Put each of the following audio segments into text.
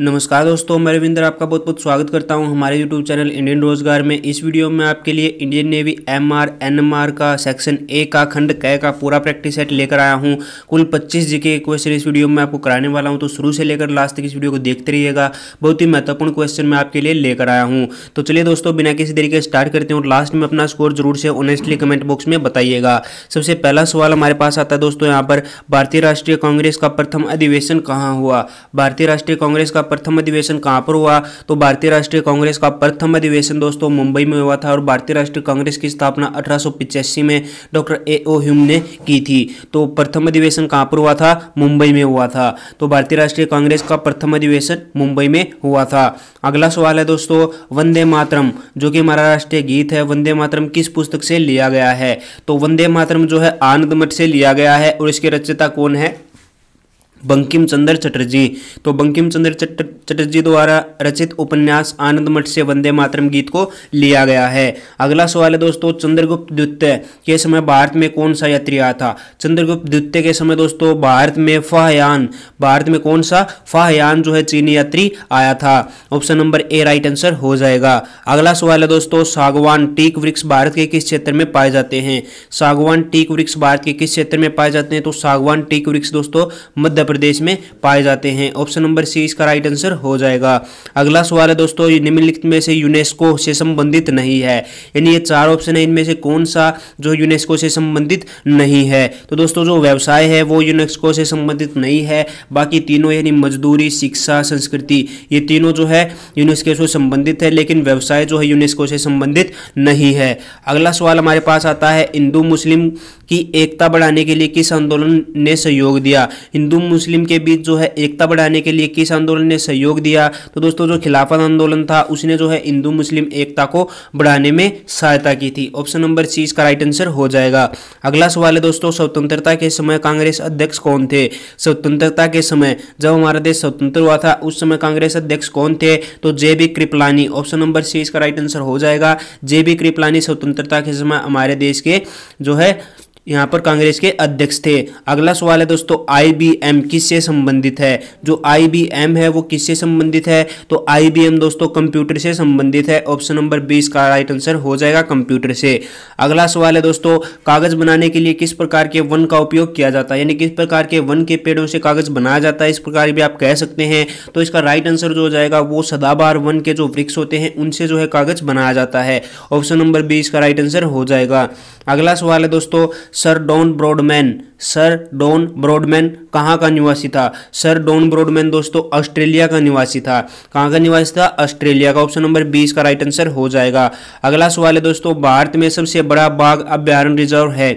नमस्कार दोस्तों मैं रविंदर आपका बहुत बहुत स्वागत करता हूं हमारे यूट्यूब चैनल इंडियन रोजगार में इस वीडियो में आपके लिए इंडियन नेवी एमआर एनएमआर का सेक्शन ए का खंड कै का पूरा प्रैक्टिस सेट लेकर आया हूं कुल 25 जीके क्वेश्चन इस वीडियो में आपको कराने वाला हूं तो शुरू से लेकर लास्ट तक इस वीडियो को देखते रहिएगा बहुत ही महत्वपूर्ण क्वेश्चन मैं आपके लिए लेकर आया हूँ तो चलिए दोस्तों बिना किसी तरीके स्टार्ट करते हैं और लास्ट में अपना स्कोर जरूर से ऑनेस्टली कमेंट बॉक्स में बताइएगा सबसे पहला सवाल हमारे पास आता है दोस्तों यहाँ पर भारतीय राष्ट्रीय कांग्रेस का प्रथम अधिवेशन कहाँ हुआ भारतीय राष्ट्रीय कांग्रेस का का प्रथम अधिवेशन कहां पर हुआ तो भारतीय राष्ट्रीय कांग्रेस का प्रथम अधिवेशन दोस्तों मुंबई में हुआ था और भारतीय राष्ट्रीय कांग्रेस की स्थापना अठारह में डॉक्टर ए ओ ह्यूम ने की थी तो प्रथम अधिवेशन कहां पर हुआ था मुंबई में हुआ था तो भारतीय राष्ट्रीय कांग्रेस का प्रथम अधिवेशन मुंबई में हुआ था अगला सवाल है दोस्तों वंदे मातरम जो कि हमारा राष्ट्रीय गीत है वंदे मातरम किस पुस्तक से लिया गया है तो वंदे मातरम जो है आनंद मठ से लिया गया है और इसके रचयिता कौन है बंकिम चंद्र चटर्जी तो बंकिम चंद्र चटर्जी द्वारा रचित उपन्यास आनंद मठ से वंदे मातरम गीत को लिया गया है अगला सवाल है दोस्तों चंद्रगुप्त द्वितीय के समय भारत में कौन सा यात्री आया था चंद्रगुप्त द्वितीय के समय दोस्तों भारत में फाहयान भारत में कौन सा फाहयान जो है चीनी यात्री आया था option number A right answer हो जाएगा अगला सवाल है दोस्तों सागवान टीक वृक्ष भारत के किस क्षेत्र में पाए जाते हैं सागवान टीक वृक्ष भारत के किस क्षेत्र में पाए जाते हैं तो सागवान टीक वृक्ष दोस्तों मध्य प्रदेश में पाए जाते हैं ऑप्शन नंबर सी इसका राइट आंसर हो जाएगा अगला सवाल है दोस्तों निम्नलिखित में से यूनेस्को से संबंधित नहीं है यानी ये चार ऑप्शन है इनमें से कौन सा जो यूनेस्को से संबंधित नहीं है तो दोस्तों जो व्यवसाय है वो यूनेस्को से संबंधित नहीं है बाकी तीनों यानी मजदूरी शिक्षा संस्कृति ये तीनों जो है यूनेस्को से संबंधित है लेकिन व्यवसाय जो है यूनेस्को से संबंधित नहीं है अगला सवाल हमारे पास आता है हिंदू मुस्लिम की एकता बढ़ाने के लिए किस आंदोलन ने सहयोग दिया हिंदू मुस्लिम के बीच जो है एकता बढ़ाने के लिए किस आंदोलन ने सहयोग दिया तो दोस्तों जो खिलाफत आंदोलन था उसने जो है हिंदू मुस्लिम एकता को बढ़ाने में सहायता की थी ऑप्शन नंबर सी इसका राइट आंसर हो जाएगा अगला सवाल है दोस्तों स्वतंत्रता के समय कांग्रेस अध्यक्ष कौन थे स्वतंत्रता के समय जब हमारा देश स्वतंत्र हुआ था उस समय कांग्रेस अध्यक्ष कौन थे तो J B Kripalani option number C इसका राइट आंसर हो जाएगा जे बी कृपलानी स्वतंत्रता के समय हमारे देश के जो है यहाँ पर कांग्रेस के अध्यक्ष थे अगला सवाल है दोस्तों आईबीएम किससे संबंधित है जो आईबीएम है वो किससे संबंधित है तो आईबीएम दोस्तों कंप्यूटर से संबंधित है ऑप्शन नंबर बीस का राइट आंसर हो जाएगा कंप्यूटर से अगला सवाल है दोस्तों कागज बनाने के लिए किस प्रकार के वन का उपयोग किया जाता है यानी किस प्रकार के वन के पेड़ों से कागज बनाया जाता है इस प्रकार भी आप कह सकते हैं तो इसका राइट आंसर जो हो जाएगा वो सदाबार वन के जो वृक्ष होते हैं उनसे जो है कागज बनाया जाता है ऑप्शन नंबर बीस का राइट आंसर हो जाएगा अगला सवाल है दोस्तों sir Don Bradman sir Don Bradman कहाँ का निवासी था सर डॉन ब्रॉडमैन दोस्तों ऑस्ट्रेलिया का निवासी था कहाँ का निवासी था ऑस्ट्रेलिया का ऑप्शन नंबर बीस का राइट आंसर हो जाएगा अगला सवाल है दोस्तों भारत में सबसे बड़ा बाघ अभ्यारण रिजर्व है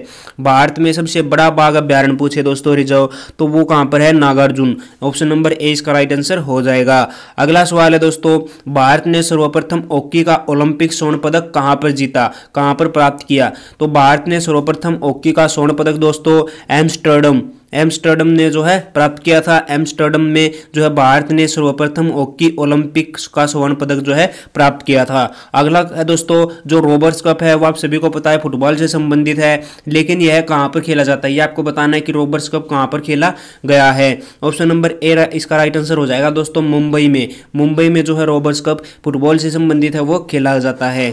भारत में सबसे बड़ा बाघ अभ्यारण पूछे दोस्तों रिजर्व तो वो कहाँ पर है नागार्जुन ऑप्शन नंबर ए इसका राइट आंसर हो जाएगा अगला सवाल है दोस्तों भारत ने सर्वप्रथम ओक्की का ओलंपिक स्वर्ण पदक कहाँ पर जीता कहाँ पर प्राप्त किया तो भारत ने सर्वप्रथम ओक्की हॉकी का स्वर्ण पदक दोस्तों एम्स्टर्डम एम्स्टर्डम ने जो है प्राप्त किया था एम्स्टर्डम में जो है भारत ने सर्वप्रथम हॉकी ओलंपिक का स्वर्ण पदक जो है प्राप्त किया था अगला है दोस्तों जो रोबर्स कप है वो आप सभी को पता है फुटबॉल से संबंधित है लेकिन यह कहाँ पर खेला जाता है ये आपको बताना है कि रोबर्स कप कहाँ पर खेला गया है ऑप्शन नंबर ए इसका राइट आंसर हो जाएगा दोस्तों मुंबई में मुंबई में जो है रोबर्स कप फुटबॉल से संबंधित है वो खेला जाता है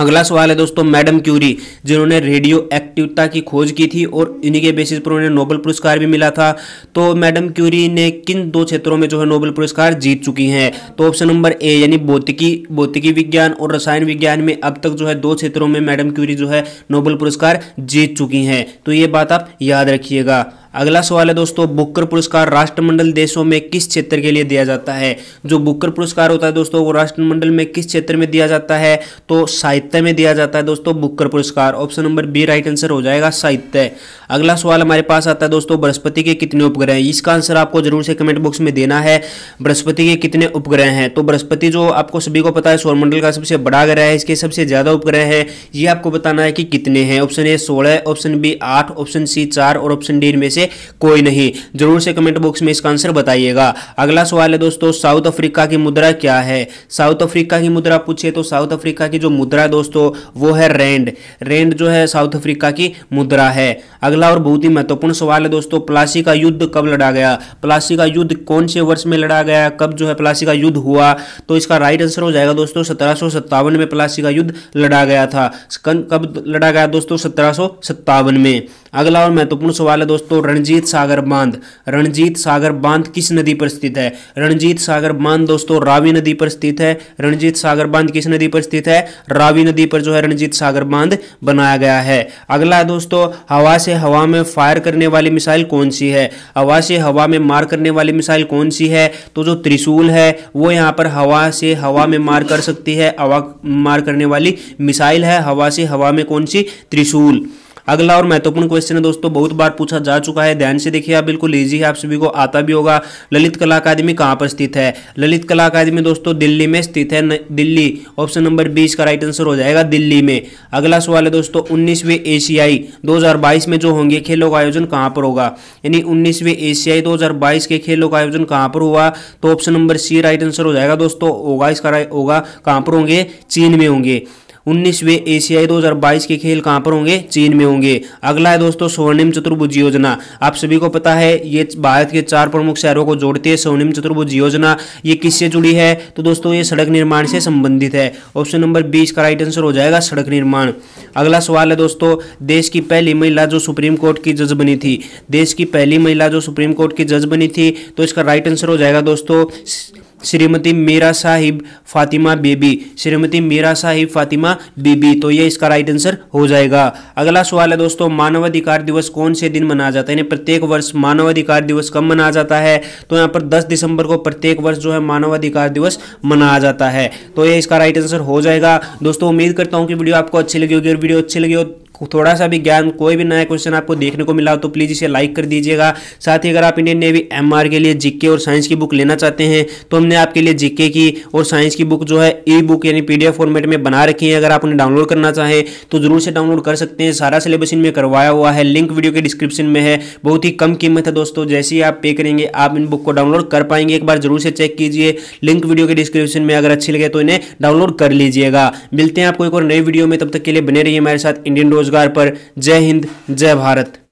अगला सवाल है दोस्तों मैडम क्यूरी जिन्होंने रेडियो एक्टिवता की खोज की थी और इन्हीं के बेसिस पर उन्हें नोबल पुरस्कार भी मिला था तो मैडम क्यूरी ने किन दो क्षेत्रों में जो है नोबल पुरस्कार जीत चुकी हैं तो ऑप्शन नंबर ए यानी भौतिकी भौतिकी विज्ञान और रसायन विज्ञान में अब तक जो है दो क्षेत्रों में मैडम क्यूरी जो है नोबल पुरस्कार जीत चुकी हैं तो ये बात आप याद रखिएगा अगला सवाल है दोस्तों बुकर पुरस्कार राष्ट्रमंडल देशों में किस क्षेत्र के लिए दिया जाता है जो बुकर पुरस्कार होता है दोस्तों वो राष्ट्रमंडल में किस क्षेत्र में दिया जाता है तो साहित्य में दिया जाता है दोस्तों बुकर पुरस्कार option number B right answer हो जाएगा साहित्य अगला सवाल हमारे पास आता है दोस्तों बृहस्पति के कितने उपग्रह हैं इसका आंसर आपको जरूर से कमेंट बॉक्स में देना है बृहस्पति के कितने उपग्रह हैं तो बृहस्पति जो आपको सभी को पता है सौरमंडल का सबसे बड़ा ग्रह है इसके सबसे ज्यादा उपग्रह है ये आपको बताना है कि कितने हैं ऑप्शन ए सोलह ऑप्शन बी आठ ऑप्शन सी चार और ऑप्शन डी इनमें से कोई नहीं जरूर से कमेंट बॉक्स में इसका आंसर बताइएगा अगला सवाल है दोस्तों साउथ अफ्रीका की मुद्रा क्या है साउथ अफ्रीका की मुद्रा पूछे तो साउथ अफ्रीका की जो मुद्रा है दोस्तों वो है रेंड रेंड जो है साउथ अफ्रीका की मुद्रा है अगला और बहुत ही महत्वपूर्ण सवाल है दोस्तों प्लासी का युद्ध कब लड़ा गया प्लासी का युद्ध कौन से वर्ष में लड़ा गया कब जो है प्लासी का युद्ध हुआ तो इसका राइट आंसर हो जाएगा दोस्तों सत्रह में प्लासी का युद्ध लड़ा गया था कब लड़ा गया दोस्तों सत्रह में अगला और महत्वपूर्ण सवाल है दोस्तों रणजीत सागर बांध रणजीत सागर बांध किस नदी पर स्थित है रणजीत सागर बांध दोस्तों रावी नदी पर स्थित है रणजीत सागर बांध किस नदी पर स्थित है रावी नदी पर जो है रणजीत सागर बांध बनाया गया है अगला दोस्तों हवा से हवा में फायर करने वाली मिसाइल कौन सी है हवा से हवा में मार करने वाली मिसाइल कौन सी है तो जो त्रिशूल है वो यहाँ पर हवा से हवा में मार कर सकती है हवा मार करने वाली मिसाइल है हवा से हवा में कौन सी त्रिशूल अगला और महत्वपूर्ण क्वेश्चन है दोस्तों बहुत बार पूछा जा चुका है ध्यान से देखिए आप बिल्कुल ईजी है आप सभी को आता भी होगा ललित कला अकादमी कहाँ पर स्थित है ललित कला अकादमी दोस्तों दिल्ली में स्थित है दिल्ली ऑप्शन नंबर बीस का राइट आंसर हो जाएगा दिल्ली में अगला सवाल है दोस्तों उन्नीसवें एशियाई दो में जो होंगे खेलों का आयोजन कहाँ पर होगा यानी उन्नीसवें एशियाई दो के खेलों का आयोजन कहाँ पर हुआ तो option number C right answer हो जाएगा दोस्तों होगा इसका होगा कहाँ पर होंगे चीन में होंगे उन्नीसवें एशियाई 2022 के खेल कहाँ पर होंगे चीन में होंगे अगला है दोस्तों स्वर्णिम चतुर्भुज योजना आप सभी को पता है ये भारत के चार प्रमुख शहरों को जोड़ती है स्वर्णिम चतुर्भुज योजना ये किससे जुड़ी है तो दोस्तों ये सड़क निर्माण से संबंधित है ऑप्शन नंबर बीस का राइट आंसर हो जाएगा सड़क निर्माण अगला सवाल है दोस्तों देश की पहली महिला जो सुप्रीम कोर्ट की जज बनी थी देश की पहली महिला जो सुप्रीम कोर्ट की जज बनी थी तो इसका राइट आंसर हो जाएगा दोस्तों श्रीमती मीरा साहिब फातिमा बेबी श्रीमती मीरा साहिब फातिमा बेबी तो ये इसका राइट आंसर हो जाएगा अगला सवाल है दोस्तों मानवाधिकार दिवस कौन से दिन मनाया जाता है प्रत्येक वर्ष मानवाधिकार दिवस कब मनाया जाता है तो यहाँ पर 10 दिसंबर को प्रत्येक वर्ष जो है मानवाधिकार दिवस मनाया जाता है तो ये इसका राइट आंसर हो जाएगा दोस्तों उम्मीद करता हूँ कि वीडियो आपको अच्छी लगी होगी और वीडियो अच्छी लगी हो थोड़ा सा भी ज्ञान कोई भी नया क्वेश्चन आपको देखने को मिला हो तो प्लीज़ इसे लाइक कर दीजिएगा साथ ही अगर आप इंडियन नेवी एम के लिए जीके और साइंस की बुक लेना चाहते हैं तो हमने आपके लिए जीके की और साइंस की बुक जो है ई बुक यानी पी फॉर्मेट में बना रखी है अगर आप उन्हें डाउनलोड करना चाहें तो जरूर से डाउनलोड कर सकते हैं सारा सिलेबस इनमें करवाया हुआ है लिंक वीडियो के डिस्क्रिप्शन में है बहुत ही कम कीमत है दोस्तों जैसे ही आप पे करेंगे आप इन बुक को डाउनलोड कर पाएंगे एक बार जरूर से चेक कीजिए लिंक वीडियो के डिस्क्रिप्शन में अगर अच्छी लगे तो इन्हें डाउनलोड कर लीजिएगा मिलते हैं आपको एक और नई वीडियो में तब तक के लिए बने रहिए हमारे साथ इंडियन रोज रोजगार पर जय हिंद जय भारत